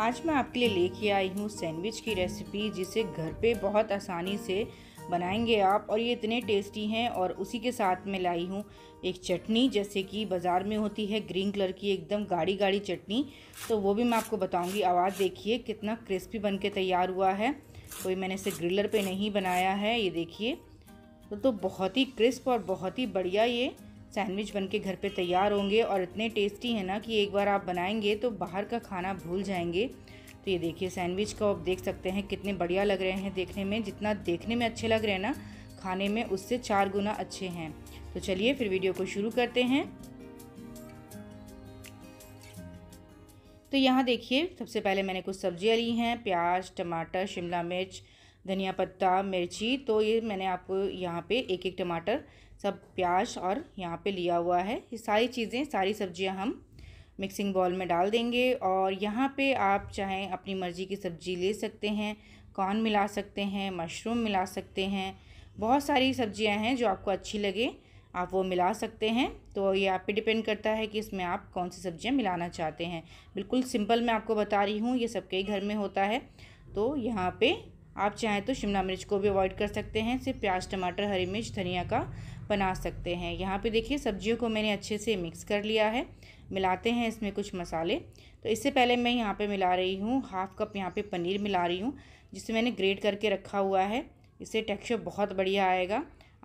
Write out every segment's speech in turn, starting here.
आज मैं आपके लिए लेके आई हूँ सैंडविच की रेसिपी जिसे घर पे बहुत आसानी से बनाएंगे आप और ये इतने टेस्टी हैं और उसी के साथ मैं लाई हूँ एक चटनी जैसे कि बाज़ार में होती है ग्रीन कलर की एकदम गाढ़ी गाढ़ी चटनी तो वो भी मैं आपको बताऊँगी आवाज़ देखिए कितना क्रिस्पी बन के तैयार हुआ है कोई मैंने इसे ग्रिलर पर नहीं बनाया है ये देखिए तो, तो बहुत ही क्रिस्प और बहुत ही बढ़िया ये सैंडविच बन के घर पे तैयार होंगे और इतने टेस्टी हैं ना कि एक बार आप बनाएंगे तो बाहर का खाना भूल जाएंगे तो ये देखिए सैंडविच को आप देख सकते हैं कितने बढ़िया लग रहे हैं देखने में जितना देखने में अच्छे लग रहे हैं ना खाने में उससे चार गुना अच्छे हैं तो चलिए फिर वीडियो को शुरू करते हैं तो यहाँ देखिए सबसे पहले मैंने कुछ सब्जियाँ ली हैं प्याज टमाटर शिमला मिर्च धनिया पत्ता मिर्ची तो ये मैंने आपको यहाँ पे एक एक टमाटर सब प्याज और यहाँ पे लिया हुआ है ये सारी चीज़ें सारी सब्जियाँ हम मिक्सिंग बॉल में डाल देंगे और यहाँ पे आप चाहें अपनी मर्ज़ी की सब्ज़ी ले सकते हैं कॉर्न मिला सकते हैं मशरूम मिला सकते हैं बहुत सारी सब्जियाँ हैं जो आपको अच्छी लगे आप वो मिला सकते हैं तो ये आप पे डिपेंड करता है कि इसमें आप कौन सी सब्जियां मिलाना चाहते हैं बिल्कुल सिंपल मैं आपको बता रही हूँ ये सबके घर में होता है तो यहाँ पे आप चाहें तो शिमला मिर्च को भी अवॉइड कर सकते हैं सिर्फ प्याज टमाटर हरी मिर्च धनिया का बना सकते हैं यहाँ पे देखिए सब्जियों को मैंने अच्छे से मिक्स कर लिया है मिलाते हैं इसमें कुछ मसाले तो इससे पहले मैं यहाँ पे मिला रही हूँ हाफ़ कप यहाँ पे पनीर मिला रही हूँ जिसे मैंने ग्रेट करके रखा हुआ है इससे टेक्सचर बहुत बढ़िया आएगा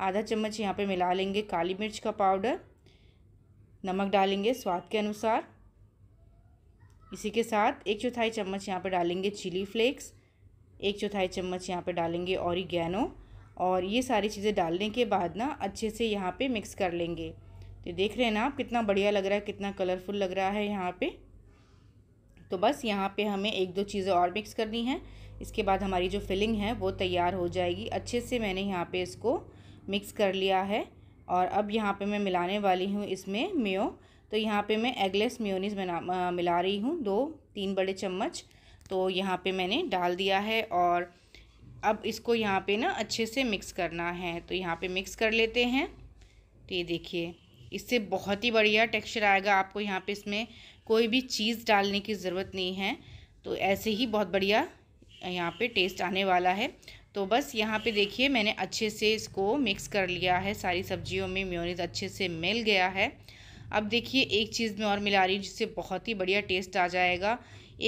आधा चम्मच यहाँ पर मिला लेंगे काली मिर्च का पाउडर नमक डालेंगे स्वाद के अनुसार इसी के साथ एक चौथाई चम्मच यहाँ पर डालेंगे चिली फ्लेक्स एक चौथाई चम्मच यहाँ पे डालेंगे गैनो और ये सारी चीज़ें डालने के बाद ना अच्छे से यहाँ पे मिक्स कर लेंगे तो देख रहे हैं ना आप कितना बढ़िया लग रहा है कितना कलरफुल लग रहा है यहाँ पे तो बस यहाँ पे हमें एक दो चीज़ें और मिक्स करनी है इसके बाद हमारी जो फिलिंग है वो तैयार हो जाएगी अच्छे से मैंने यहाँ पर इसको मिक्स कर लिया है और अब यहाँ पर मैं मिलाने वाली हूँ इसमें मेो तो यहाँ पर मैं एगलेस म्योनीस मिला रही हूँ दो तीन बड़े चम्मच तो यहाँ पे मैंने डाल दिया है और अब इसको यहाँ पे ना अच्छे से मिक्स करना है तो यहाँ पे मिक्स कर लेते हैं तो ये देखिए इससे बहुत ही बढ़िया टेक्सचर आएगा आपको यहाँ पे इसमें कोई भी चीज़ डालने की ज़रूरत नहीं है तो ऐसे ही बहुत बढ़िया यहाँ पे टेस्ट आने वाला है तो बस यहाँ पे देखिए मैंने अच्छे से इसको मिक्स कर लिया है सारी सब्जियों में म्योनीज अच्छे से मिल गया है अब देखिए एक चीज़ में और मिला रही हूँ जिससे बहुत ही बढ़िया टेस्ट आ जाएगा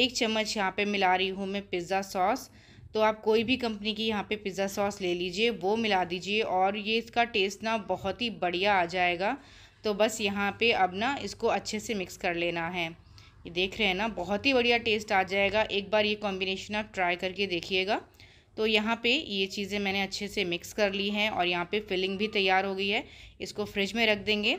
एक चम्मच यहाँ पे मिला रही हूँ मैं पिज़्ज़ा सॉस तो आप कोई भी कंपनी की यहाँ पे पिज़्ज़ा सॉस ले लीजिए वो मिला दीजिए और ये इसका टेस्ट ना बहुत ही बढ़िया आ जाएगा तो बस यहाँ पे अब ना इसको अच्छे से मिक्स कर लेना है ये देख रहे हैं ना बहुत ही बढ़िया टेस्ट आ जाएगा एक बार ये कॉम्बिनेशन आप ट्राई करके देखिएगा तो यहाँ पे ये चीज़ें मैंने अच्छे से मिक्स कर ली हैं और यहाँ पे फिलिंग भी तैयार हो गई है इसको फ्रिज में रख देंगे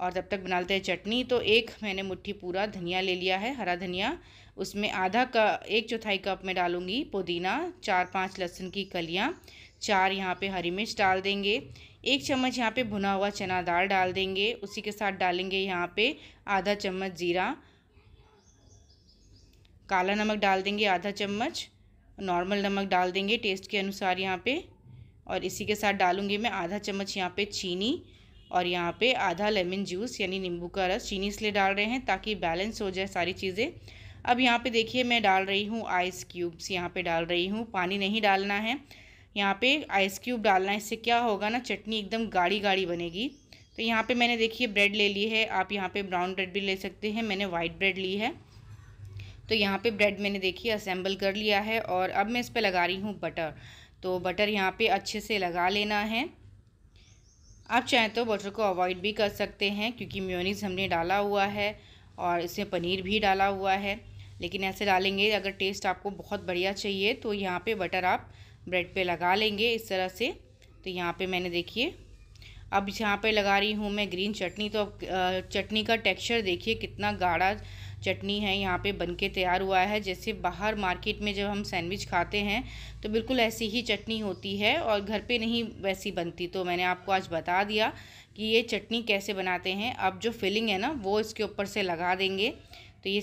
और तब तक बनाते हैं चटनी तो एक मैंने मुट्ठी पूरा धनिया ले लिया है हरा धनिया उसमें आधा कप एक चौथाई कप में डालूँगी पुदीना चार पाँच लहसुन की कलियाँ चार यहाँ पे हरी मिर्च डाल देंगे एक चम्मच यहाँ पे भुना हुआ चना दाल डाल देंगे उसी के साथ डालेंगे यहाँ पे आधा चम्मच जीरा काला नमक डाल देंगे आधा चम्मच नॉर्मल नमक डाल देंगे टेस्ट के अनुसार यहाँ पे और इसी के साथ डालूंगी मैं आधा चम्मच यहाँ पे चीनी और यहाँ पे आधा लेमन जूस यानी नींबू का रस चीनी इसलिए डाल रहे हैं ताकि बैलेंस हो जाए सारी चीज़ें अब यहाँ पे देखिए मैं डाल रही हूँ आइस क्यूब्स यहाँ पे डाल रही हूँ पानी नहीं डालना है यहाँ पे आइस क्यूब डालना है इससे क्या होगा ना चटनी एकदम गाढ़ी गाढ़ी बनेगी तो यहाँ पे मैंने देखिए ब्रेड ले ली है आप यहाँ पे ब्राउन ब्रेड भी ले सकते हैं मैंने वाइट ब्रेड ली है तो यहाँ पे ब्रेड मैंने देखिए असेंबल कर लिया है और अब मैं इस पर लगा रही हूँ बटर तो बटर यहाँ पर अच्छे से लगा लेना है आप चाहें तो बटर को अवॉइड भी कर सकते हैं क्योंकि म्योनीस हमने डाला हुआ है और इसमें पनीर भी डाला हुआ है लेकिन ऐसे डालेंगे अगर टेस्ट आपको बहुत बढ़िया चाहिए तो यहाँ पे बटर आप ब्रेड पे लगा लेंगे इस तरह से तो यहाँ पे मैंने देखिए अब यहाँ पे लगा रही हूँ मैं ग्रीन चटनी तो अब चटनी का टेक्सचर देखिए कितना गाढ़ा चटनी है यहाँ पे बनके तैयार हुआ है जैसे बाहर मार्केट में जब हम सैंडविच खाते हैं तो बिल्कुल ऐसी ही चटनी होती है और घर पे नहीं वैसी बनती तो मैंने आपको आज बता दिया कि ये चटनी कैसे बनाते हैं अब जो फिलिंग है ना वो इसके ऊपर से लगा देंगे तो ये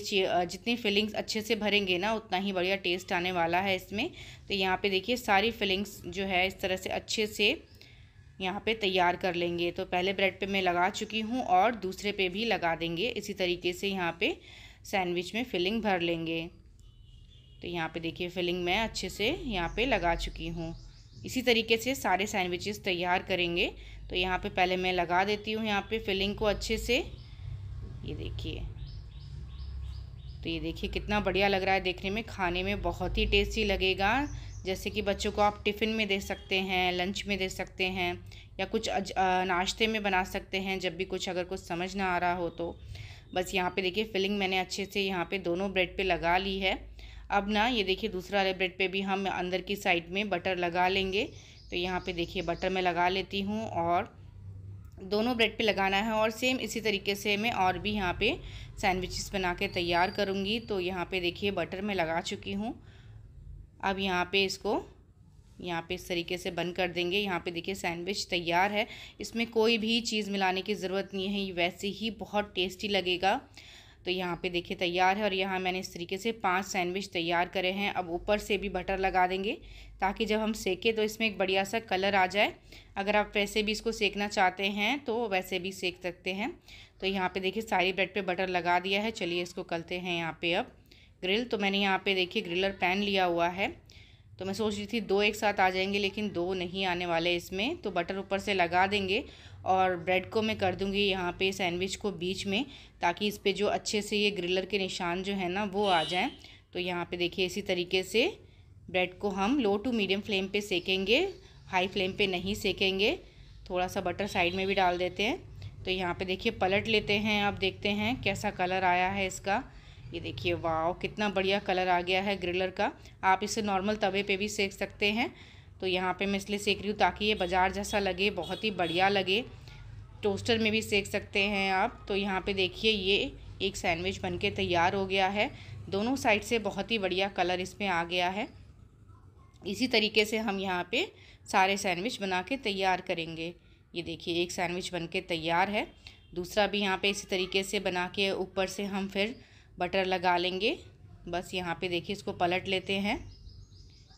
जितनी फिलिंग्स अच्छे से भरेंगे ना उतना ही बढ़िया टेस्ट आने वाला है इसमें तो यहाँ पे देखिए सारी फिलिंग्स जो है इस तरह से अच्छे से यहाँ पे तैयार कर लेंगे तो पहले ब्रेड पे मैं लगा चुकी हूँ और दूसरे पे भी लगा देंगे इसी तरीके से यहाँ पे सैंडविच में फिलिंग भर लेंगे तो यहाँ पर देखिए फिलिंग मैं अच्छे से यहाँ पर लगा चुकी हूँ इसी तरीके से सारे सैंडविचेस तैयार करेंगे तो यहाँ पे पहले मैं लगा देती हूँ यहाँ पे फिलिंग को अच्छे से ये देखिए तो ये देखिए कितना बढ़िया लग रहा है देखने में खाने में बहुत ही टेस्टी लगेगा जैसे कि बच्चों को आप टिफ़िन में दे सकते हैं लंच में दे सकते हैं या कुछ नाश्ते में बना सकते हैं जब भी कुछ अगर कुछ समझ ना आ रहा हो तो बस यहाँ पे देखिए फिलिंग मैंने अच्छे से यहाँ पे दोनों ब्रेड पे लगा ली है अब ना ये देखिए दूसरा वाले ब्रेड पे भी हम अंदर की साइड में बटर लगा लेंगे तो यहाँ पे देखिए बटर मैं लगा लेती हूँ और दोनों ब्रेड पे लगाना है और सेम इसी तरीके से मैं और भी यहाँ पे सैंडविचेस बना के तैयार करूँगी तो यहाँ पे देखिए बटर मैं लगा चुकी हूँ अब यहाँ पे इसको यहाँ पे इस तरीके से बंद कर देंगे यहाँ पे देखिए सैंडविच तैयार है इसमें कोई भी चीज़ मिलाने की ज़रूरत नहीं है ये वैसे ही बहुत टेस्टी लगेगा तो यहाँ पे देखिए तैयार है और यहाँ मैंने इस तरीके से पांच सैंडविच तैयार करे हैं अब ऊपर से भी बटर लगा देंगे ताकि जब हम सेकें तो इसमें एक बढ़िया सा कलर आ जाए अगर आप वैसे भी इसको सेकना चाहते हैं तो वैसे भी सेक सकते हैं तो यहाँ पे देखिए सारी ब्रेड पे बटर लगा दिया है चलिए इसको करते हैं यहाँ पर अब ग्रिल तो मैंने यहाँ पर देखिए ग्रिलर पैन लिया हुआ है तो मैं सोच रही थी दो एक साथ आ जाएंगे लेकिन दो नहीं आने वाले इसमें तो बटर ऊपर से लगा देंगे और ब्रेड को मैं कर दूंगी यहाँ पे सैंडविच को बीच में ताकि इस पर जो अच्छे से ये ग्रिलर के निशान जो है ना वो आ जाएँ तो यहाँ पे देखिए इसी तरीके से ब्रेड को हम लो टू मीडियम फ्लेम पे सेकेंगे हाई फ्लेम पे नहीं सेकेंगे थोड़ा सा बटर साइड में भी डाल देते हैं तो यहाँ पे देखिए पलट लेते हैं अब देखते हैं कैसा कलर आया है इसका ये देखिए वाह कितना बढ़िया कलर आ गया है ग्रिलर का आप इसे नॉर्मल तवे पे भी सेक सकते हैं तो यहाँ पे मैं इसलिए सेक रही हूँ ताकि ये बाज़ार जैसा लगे बहुत ही बढ़िया लगे टोस्टर में भी सेक सकते हैं आप तो यहाँ पे देखिए ये एक सैंडविच बनके तैयार हो गया है दोनों साइड से बहुत ही बढ़िया कलर इसमें आ गया है इसी तरीके से हम यहाँ पर सारे सैंडविच बना के तैयार करेंगे ये देखिए एक सैंडविच बन के तैयार है दूसरा भी यहाँ पर इसी तरीके से बना के ऊपर से हम फिर बटर लगा लेंगे बस यहाँ पे देखिए इसको पलट लेते हैं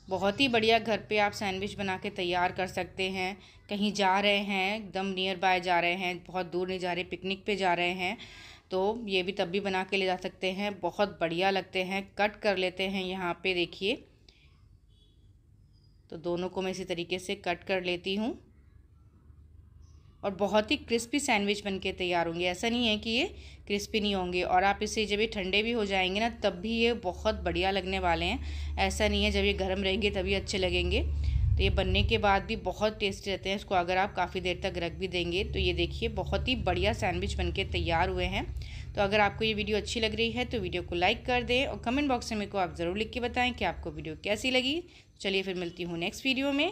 बहुत ही बढ़िया घर पे आप सैंडविच बना के तैयार कर सकते हैं कहीं जा रहे हैं एकदम नियर बाय जा रहे हैं बहुत दूर नहीं जा रहे पिकनिक पे जा रहे हैं तो ये भी तब भी बना के ले जा सकते हैं बहुत बढ़िया लगते हैं कट कर लेते हैं यहाँ पे देखिए तो दोनों को मैं इसी तरीके से कट कर लेती हूँ और बहुत ही क्रिस्पी सैंडविच बन के तैयार होंगे ऐसा नहीं है कि ये क्रिस्पी नहीं होंगे और आप इसे जब ये ठंडे भी हो जाएंगे ना तब भी ये बहुत बढ़िया लगने वाले हैं ऐसा नहीं है जब ये गर्म रहेंगे तभी अच्छे लगेंगे तो ये बनने के बाद भी बहुत टेस्टी रहते हैं इसको अगर आप काफ़ी देर तक रख भी देंगे तो ये देखिए बहुत ही बढ़िया सैंडविच बन के तैयार हुए हैं तो अगर आपको ये वीडियो अच्छी लग रही है तो वीडियो को लाइक कर दें और कमेंट बॉक्स में मेरे को आप ज़रूर लिख के बताएँ कि आपको वीडियो कैसी लगी चलिए फिर मिलती हूँ नेक्स्ट वीडियो में